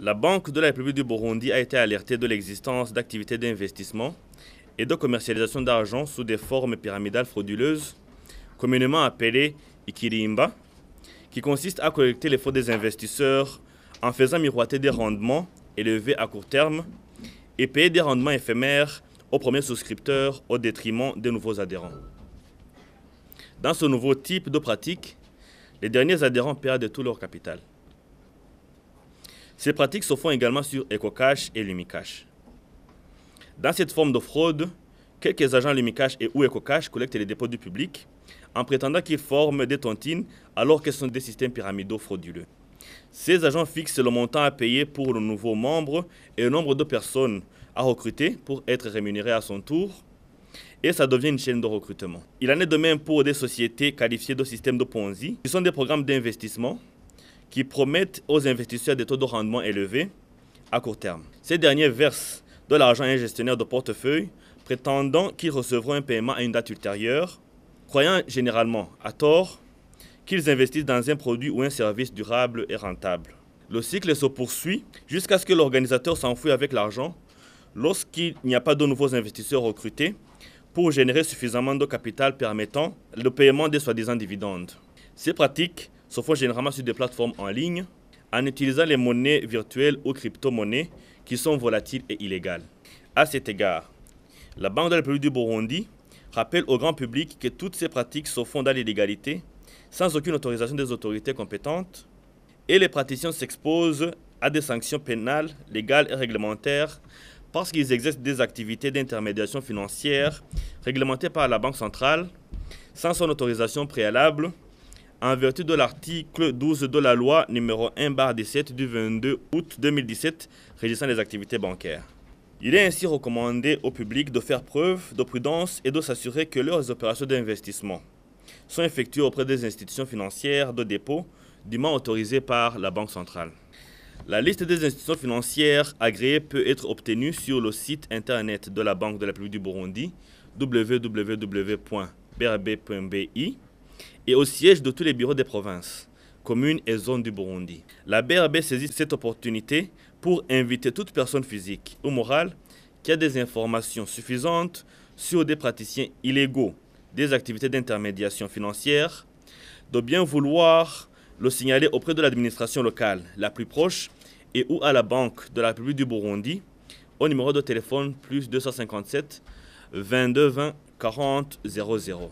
La Banque de la République du Burundi a été alertée de l'existence d'activités d'investissement et de commercialisation d'argent sous des formes pyramidales frauduleuses, communément appelées Ikirimba, qui consistent à collecter les fonds des investisseurs en faisant miroiter des rendements élevés à court terme et payer des rendements éphémères aux premiers souscripteurs au détriment des nouveaux adhérents. Dans ce nouveau type de pratique, les derniers adhérents perdent tout leur capital. Ces pratiques se font également sur EcoCash et LumiCash. Dans cette forme de fraude, quelques agents LumiCash et ou EcoCash collectent les dépôts du public en prétendant qu'ils forment des tontines alors qu'elles sont des systèmes pyramidaux frauduleux. Ces agents fixent le montant à payer pour le nouveau membre et le nombre de personnes à recruter pour être rémunéré à son tour et ça devient une chaîne de recrutement. Il en est de même pour des sociétés qualifiées de systèmes de Ponzi, qui sont des programmes d'investissement qui promettent aux investisseurs des taux de rendement élevés à court terme. Ces derniers versent de l'argent à un gestionnaire de portefeuille prétendant qu'ils recevront un paiement à une date ultérieure, croyant généralement, à tort, qu'ils investissent dans un produit ou un service durable et rentable. Le cycle se poursuit jusqu'à ce que l'organisateur s'enfuit avec l'argent lorsqu'il n'y a pas de nouveaux investisseurs recrutés pour générer suffisamment de capital permettant le paiement des soi-disant dividendes. Ces pratiques font généralement sur des plateformes en ligne en utilisant les monnaies virtuelles ou crypto-monnaies qui sont volatiles et illégales. À cet égard, la Banque de la République du Burundi rappelle au grand public que toutes ces pratiques sont fondées dans l'illégalité, sans aucune autorisation des autorités compétentes, et les praticiens s'exposent à des sanctions pénales, légales et réglementaires parce qu'ils exercent des activités d'intermédiation financière réglementées par la Banque centrale sans son autorisation préalable en vertu de l'article 12 de la loi numéro 1-17 bar du 22 août 2017 régissant les activités bancaires. Il est ainsi recommandé au public de faire preuve de prudence et de s'assurer que leurs opérations d'investissement sont effectuées auprès des institutions financières de dépôt dûment autorisées par la Banque centrale. La liste des institutions financières agréées peut être obtenue sur le site internet de la Banque de la République du Burundi www.brb.bi et au siège de tous les bureaux des provinces, communes et zones du Burundi. La BRB saisit cette opportunité pour inviter toute personne physique ou morale qui a des informations suffisantes sur des praticiens illégaux des activités d'intermédiation financière, de bien vouloir le signaler auprès de l'administration locale la plus proche et ou à la Banque de la République du Burundi au numéro de téléphone plus 257 22 20 40 00.